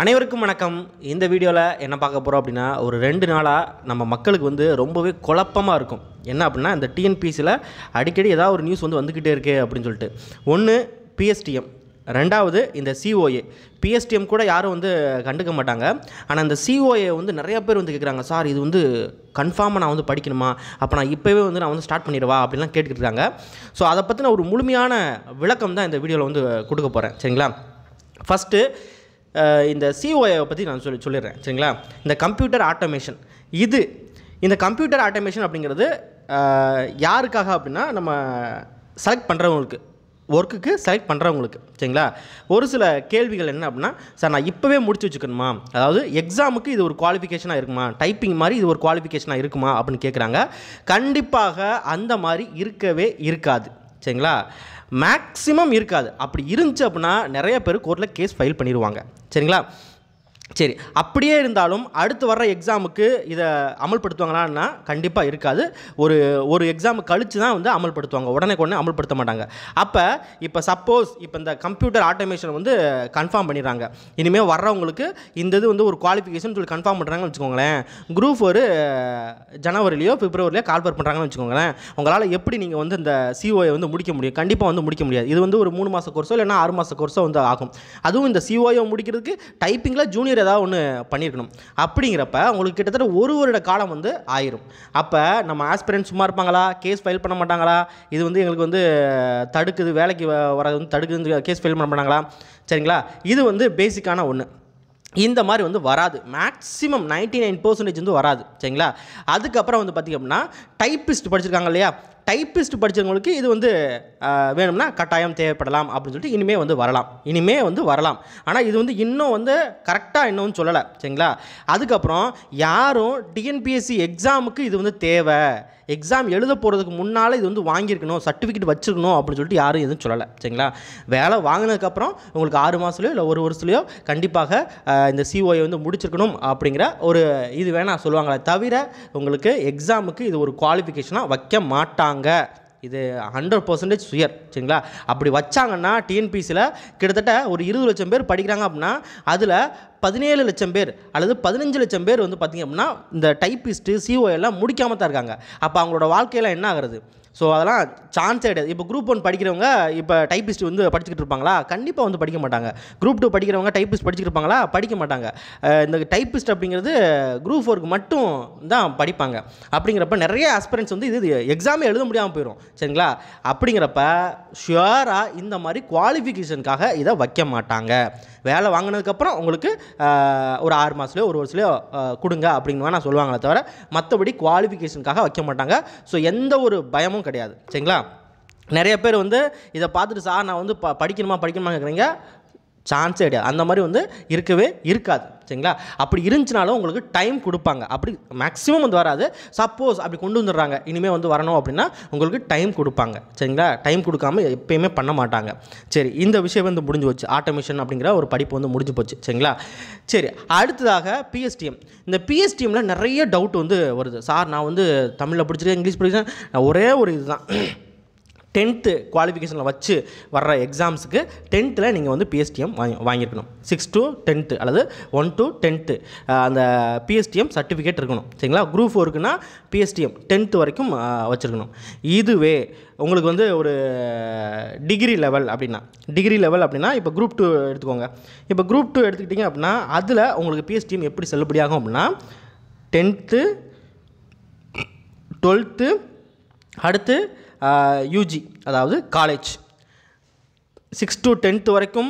அனைவருக்கும் வணக்கம் இந்த வீடியோவில் என்ன பார்க்க போகிறோம் அப்படின்னா ஒரு ரெண்டு நாளாக நம்ம மக்களுக்கு வந்து ரொம்பவே குழப்பமாக இருக்கும் என்ன அப்படின்னா இந்த டிஎன்பிசியில் அடிக்கடி ஏதாவது ஒரு நியூஸ் வந்து வந்துக்கிட்டே இருக்கு அப்படின்னு சொல்லிட்டு ஒன்று பிஎஸ்டிஎம் ரெண்டாவது இந்த சிஓஏ பிஎஸ்டிஎம் கூட யாரும் வந்து கண்டுக்க மாட்டாங்க ஆனால் இந்த சிஓஏ வந்து நிறைய பேர் வந்து கேட்குறாங்க சார் இது வந்து கன்ஃபார்மாக நான் வந்து படிக்கணுமா அப்போ நான் இப்போவே வந்து நான் வந்து ஸ்டார்ட் பண்ணிடுவா அப்படின்லாம் கேட்டுக்கிட்டு ஸோ அதை பற்றின ஒரு முழுமையான விளக்கம் தான் இந்த வீடியோவில் வந்து கொடுக்க போகிறேன் சரிங்களா ஃபஸ்ட்டு இந்த சிஓஏவை பற்றி நான் சொல்லி சொல்லிடுறேன் சரிங்களா இந்த கம்ப்யூட்டர் ஆட்டோமேஷன் இது இந்த கம்ப்யூட்டர் ஆட்டோமேஷன் அப்படிங்கிறது யாருக்காக அப்படின்னா நம்ம செலக்ட் பண்ணுறவங்களுக்கு ஒர்க்குக்கு செலக்ட் பண்ணுறவங்களுக்கு சரிங்களா ஒரு சில கேள்விகள் என்ன அப்படின்னா சார் நான் இப்போவே முடிச்சு வச்சுக்கணுமா அதாவது எக்ஸாமுக்கு இது ஒரு குவாலிஃபிகேஷனாக இருக்குமா டைப்பிங் மாதிரி இது ஒரு குவாலிஃபிகேஷனாக இருக்குமா அப்படின்னு கேட்குறாங்க கண்டிப்பாக அந்த மாதிரி இருக்கவே இருக்காது சரிங்களா மேக்ஸிமம் இருக்காது அப்படி இருந்துச்சு அப்படின்னா நிறைய பேர் கோர்ட்டில் கேஸ் ஃபைல் பண்ணிடுவாங்க சரிங்களா சரி அப்படியே இருந்தாலும் அடுத்து வர்ற எக்ஸாமுக்கு இதை அமல்படுத்துவாங்களான்னா கண்டிப்பாக இருக்காது ஒரு ஒரு எக்ஸாம் கழித்து தான் வந்து அமல்படுத்துவாங்க உடனே உடனே அமல்படுத்த மாட்டாங்க அப்போ இப்போ சப்போஸ் இப்போ இந்த கம்ப்யூட்டர் ஆட்டோமேஷன் வந்து கன்ஃபார்ம் பண்ணிடுறாங்க இனிமேல் வர்றவங்களுக்கு இந்த இது வந்து ஒரு குவாலிஃபிகேஷன் சொல்லி கன்ஃபார்ம் பண்ணுறாங்கன்னு வச்சுக்கோங்களேன் குரூப் ஒரு ஜனவரிலையோ பிப்ரவரிலையோ கால்பர் பண்ணுறாங்கன்னு வச்சுக்கோங்களேன் உங்களால் எப்படி நீங்கள் வந்து இந்த சிஓஏ வந்து முடிக்க முடியும் கண்டிப்பாக வந்து முடிக்க முடியாது இது வந்து ஒரு மூணு மாத கோர்ஸோ இல்லைனா ஆறு மாத கோர்ஸோ வந்து ஆகும் அதுவும் இந்த சிஓஏ முடிக்கிறதுக்கு டைப்பிங்கில் ஜூனியர் ஏதாவது ஒன்று பண்ணியிருக்கணும் அப்படிங்கிறப்ப உங்களுக்கு கிட்டத்தட்ட ஒரு வருட காலம் வந்து ஆயிரும் அப்போ நம்ம ஆஸ்பிரண்ட் சும்மா இருப்பாங்களா கேஸ் ஃபைல் பண்ண மாட்டாங்களா இது வந்து எங்களுக்கு வந்து தடுக்குது வேலைக்கு வர வந்து தடுக்குது கேஸ் ஃபைல் பண்ண மாட்டாங்களா சரிங்களா இது வந்து பேசிக்கான ஒன்று இந்த மாதிரி வந்து வராது மேக்ஸிமம் நைன்ட்டி நைன் பர்சன்டேஜ் வந்து வராது சரிங்களா அதுக்கப்புறம் வந்து பார்த்திங்க அப்படின்னா டைப்பிஸ்ட் படிச்சிருக்காங்க இல்லையா டைப்பிஸ்ட் படித்தவங்களுக்கு இது வந்து வேணும்னா கட்டாயம் தேவைப்படலாம் அப்படின்னு சொல்லிட்டு இனிமேல் வந்து வரலாம் இனிமேல் வந்து வரலாம் ஆனால் இது வந்து இன்னும் வந்து கரெக்டாக இன்னும் சொல்லலை சரிங்களா அதுக்கப்புறம் யாரும் டிஎன்பிஎஸ்சி எக்ஸாமுக்கு இது வந்து தேவை எக்ஸாம் எழுத போகிறதுக்கு முன்னால் இது வந்து வாங்கியிருக்கணும் சர்டிஃபிகேட் வச்சுருக்கணும் அப்படின்னு சொல்லிட்டு யாரும் எதுவும் சொல்லலை சரிங்களா வேலை வாங்கினதுக்கப்புறம் உங்களுக்கு ஆறு மாதத்துலையோ இல்லை ஒரு வருஷத்துலையோ கண்டிப்பாக இந்த சிஓஐ வந்து முடிச்சிருக்கணும் அப்படிங்கிற ஒரு இது வேணால் சொல்லுவாங்களே தவிர உங்களுக்கு எக்ஸாமுக்கு இது ஒரு குவாலிஃபிகேஷனாக வைக்க மாட்டாங்க வச்சாங்க இது ஹண்ட்ரட் பர்சன்டேஜ் சுயர் சரிங்களா அப்படி வச்சாங்கன்னா டிஎன்பிசியில் கிட்டத்தட்ட ஒரு இருபது லட்சம் பேர் படிக்கிறாங்க அப்படின்னா அதில் பதினேழு லட்சம் பேர் அல்லது பதினஞ்சு லட்சம் பேர் வந்து பார்த்திங்க அப்படின்னா இந்த டைப்பிஸ்ட்டு சிஓ e எல்லாம் முடிக்காமல் தான் இருக்காங்க அப்போ அவங்களோட வாழ்க்கையில் என்ன ஆகிறது ஸோ அதெல்லாம் சான்ஸே கிடையாது இப்போ குரூப் ஒன் படிக்கிறவங்க இப்போ டைப்பிஸ்ட் வந்து படிச்சுக்கிட்டு இருப்பாங்களா கண்டிப்பாக வந்து படிக்க மாட்டாங்க குரூப் டூ படிக்கிறவங்க டைப்பிஸ்ட் படிச்சுருப்பாங்களா படிக்க மாட்டாங்க இந்த டைப்பிஸ்ட் அப்படிங்கிறது குரூப் ஃபோருக்கு மட்டும் தான் படிப்பாங்க அப்படிங்கிறப்ப நிறைய அஸ்பிரன்ஸ் வந்து இது எக்ஸாமே எழுத முடியாமல் போயிடும் சரிங்களா அப்படிங்கிறப்ப ஷுவராக இந்த மாதிரி குவாலிஃபிகேஷனுக்காக இதை வைக்க மாட்டாங்க வேலை வாங்கினதுக்கப்புறம் உங்களுக்கு ஒரு ஆறு மாதத்துலையோ ஒரு வருஷத்துலையோ கொடுங்க அப்படின்னு வேணால் சொல்லுவாங்களே தவிர மற்றபடி குவாலிஃபிகேஷனுக்காக வைக்க மாட்டாங்க ஸோ எந்த ஒரு பயமும் கிடையாது சரிங்களா நிறைய பேர் வந்து இதை பார்த்துட்டு சார் நான் வந்து ப படிக்கணுமா படிக்கணுமா கேட்குறீங்க சான்ஸே கிடையாது அந்த மாதிரி வந்து இருக்கவே இருக்காது சரிங்களா அப்படி இருந்துச்சுனாலும் உங்களுக்கு டைம் கொடுப்பாங்க அப்படி மேக்ஸிமம் வந்து வராது சப்போஸ் அப்படி கொண்டு வந்துடுறாங்க இனிமேல் வந்து வரணும் அப்படின்னா உங்களுக்கு டைம் கொடுப்பாங்க சரிங்களா டைம் கொடுக்காம எப்பயுமே பண்ண மாட்டாங்க சரி இந்த விஷயம் வந்து முடிஞ்சு போச்சு ஆட்டோமேஷன் அப்படிங்கிற ஒரு படிப்பு வந்து முடிஞ்சு போச்சு சரிங்களா சரி அடுத்ததாக பிஎஸ்டிஎம் இந்த பிஎஸ்டிஎம்மில் நிறைய டவுட் வந்து வருது சார் நான் வந்து தமிழில் படிச்சிருக்கேன் இங்கிலீஷ் படிக்கிறேன் ஒரே ஒரு இதுதான் டென்த்து குவாலிஃபிகேஷனில் வச்சு வர்ற எக்ஸாம்ஸுக்கு டென்த்தில் நீங்கள் வந்து பிஎஸ்டிஎம் வாங்கி வாங்கியிருக்கணும் சிக்ஸ் டு டென்த்து அல்லது ஒன் டு டென்த்து அந்த பிஎஸ்டிஎம் சர்டிஃபிகேட் இருக்கணும் சரிங்களா குரூப் ஃபோருக்குன்னா பிஎஸ்டிஎம் டென்த்து வரைக்கும் வச்சுருக்கணும் இதுவே உங்களுக்கு வந்து ஒரு டிகிரி லெவல் அப்படின்னா டிகிரி லெவல் அப்படின்னா இப்போ குரூப் டூ எடுத்துக்கோங்க இப்போ குரூப் டூ எடுத்துக்கிட்டிங்க அப்படின்னா அதில் உங்களுக்கு பிஎஸ்டிஎம் எப்படி செல்லுபடியாகும் அப்படின்னா டென்த்து டுவெல்த்து அடுத்து யூஜி அதாவது காலேஜ் சிக்ஸ் டு டென்த்து வரைக்கும்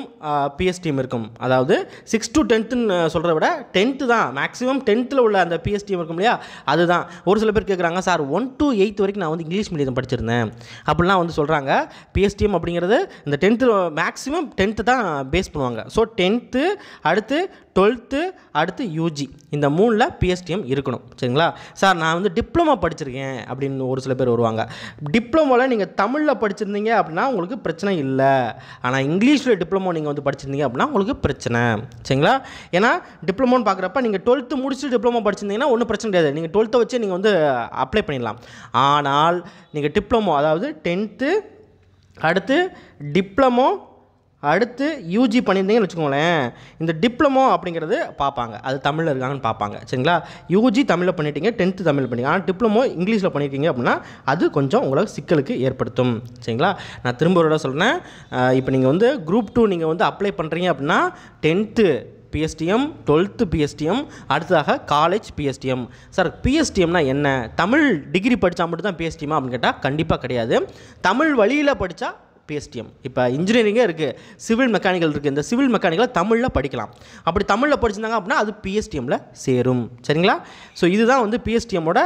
பிஎஸ் டீம் இருக்கும் அதாவது சிக்ஸ் டு டென்த்துன்னு சொல்கிறத விட டென்த்து தான் மேக்ஸிமம் டென்த்தில் உள்ள அந்த பிஎஸ் டீம் இருக்கும் இல்லையா அதுதான் ஒரு சில பேர் கேட்குறாங்க சார் ஒன் டு எயித் வரைக்கும் நான் வந்து இங்கிலீஷ் மீடியம் படிச்சிருந்தேன் அப்படிலாம் வந்து சொல்கிறாங்க பிஎஸ் டீம் அப்படிங்கிறது இந்த டென்த்து மேக்ஸிமம் டென்த்து தான் பேஸ் பண்ணுவாங்க ஸோ டென்த்து அடுத்து டுவெல்த்து அடுத்து யூஜி இந்த மூணில் பிஎஸ்டிஎம் இருக்கணும் சரிங்களா சார் நான் வந்து டிப்ளமா படிச்சிருக்கேன் அப்படின்னு ஒரு சில பேர் வருவாங்க டிப்ளமோவில் நீங்கள் தமிழில் படிச்சிருந்தீங்க அப்படின்னா உங்களுக்கு பிரச்சனை இல்லை ஆனால் இங்கிலீஷில் டிப்ளமோ நீங்கள் வந்து படிச்சிருந்தீங்க அப்படின்னா உங்களுக்கு பிரச்சனை சரிங்களா ஏன்னா டிப்ளமோன்னு பார்க்குறப்ப நீங்கள் டுவெல்த்து முடிச்சுட்டு டிப்ளமோ படிச்சிருந்தீங்கன்னா ஒன்றும் பிரச்சனை கிடையாது நீங்கள் டுவெல்த்தை வச்சு நீங்கள் வந்து அப்ளை பண்ணிடலாம் ஆனால் நீங்கள் டிப்ளமோ அதாவது டென்த்து அடுத்து டிப்ளமோ அடுத்து யூஜி பண்ணியிருந்தீங்கன்னு வச்சுக்கோங்களேன் இந்த டிப்ளமோ அப்படிங்கிறது பார்ப்பாங்க அது தமிழில் இருக்காங்கன்னு பார்ப்பாங்க சரிங்களா யூஜி தமிழில் பண்ணிட்டீங்க டென்த்து தமிழ் பண்ணிங்க ஆனால் டிப்ளமோ இங்கிலீஷில் பண்ணியிருக்கீங்க அப்படின்னா அது கொஞ்சம் உங்களுக்கு சிக்கலுக்கு ஏற்படுத்தும் சரிங்களா நான் திரும்ப ஒரு சொல்கிறேன் இப்போ நீங்கள் வந்து குரூப் டூ நீங்கள் வந்து அப்ளை பண்ணுறீங்க அப்படின்னா டென்த்து பிஎஸ்டிஎம் டுவெல்த்து பிஎஸ்டிஎம் அடுத்ததாக காலேஜ் பிஎஸ்டிஎம் சார் பிஎஸ்டிஎம்னா என்ன தமிழ் டிகிரி படித்தா மட்டும் தான் பிஎஸ்டிஎம் அப்படின்னு கேட்டால் கண்டிப்பாக கிடையாது தமிழ் வழியில் படித்தா பிஎஸ்டிஎம் இப்போ இன்ஜினியரிங்கே இருக்குது சிவில் மெக்கானிக்கல் இருக்குது இந்த சிவில் மெக்கானிக்கலை தமிழில் படிக்கலாம் அப்படி தமிழில் படிச்சிருந்தாங்க அப்படின்னா அது பிஎஸ்டிஎம்மில் சேரும் சரிங்களா ஸோ இதுதான் வந்து பிஎஸ்டிஎம்மோட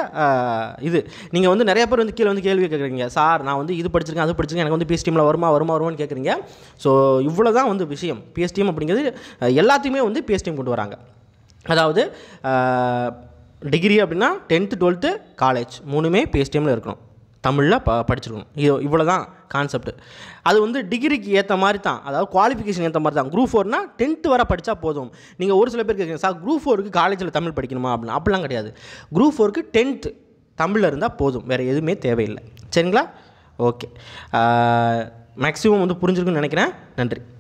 இது நீங்கள் வந்து நிறைய பேர் வந்து கீழே வந்து கேள்வி கேட்குறீங்க சார் நான் வந்து இது படிச்சிருக்கேன் அது படிச்சிருக்கேன் எனக்கு வந்து பிஎஸ்டிஎம்மில் வருமா வருமா வருமான்னு கேட்குறீங்க ஸோ இவ்வளோ தான் வந்து விஷயம் பிஎஸ்டிஎம் அப்படிங்கிறது எல்லாத்தையுமே வந்து பிஎஸ்டிஎம் கொண்டு வராங்க அதாவது டிகிரி அப்படின்னா டென்த்து டுவெல்த்து காலேஜ் மூணுமே பிஎஸ்டிஎம்மில் இருக்கணும் தமிழில் ப படிச்சிருக்கணும் இது இவ்வளோ தான் கான்செப்ட் அது வந்து டிகிரிக்கு ஏற்ற மாதிரி தான் அதாவது குவாலிஃபிகேஷன் ஏற்ற மாதிரி தான் குரூப் ஃபோர்னா டென்த்து வர படித்தா போதும் நீங்கள் ஒரு சில பேர் கேட்குறீங்க சார் குரூப் ஃபோருக்கு காலேஜில் தமிழ் படிக்கணுமா அப்படின்னா அப்படிலாம் கிடையாது குரூப் ஃபோருக்கு டென்த்து தமிழில் இருந்தால் போதும் வேறு எதுவுமே தேவையில்லை சரிங்களா ஓகே மேக்ஸிமம் வந்து புரிஞ்சிருக்குன்னு நினைக்கிறேன் நன்றி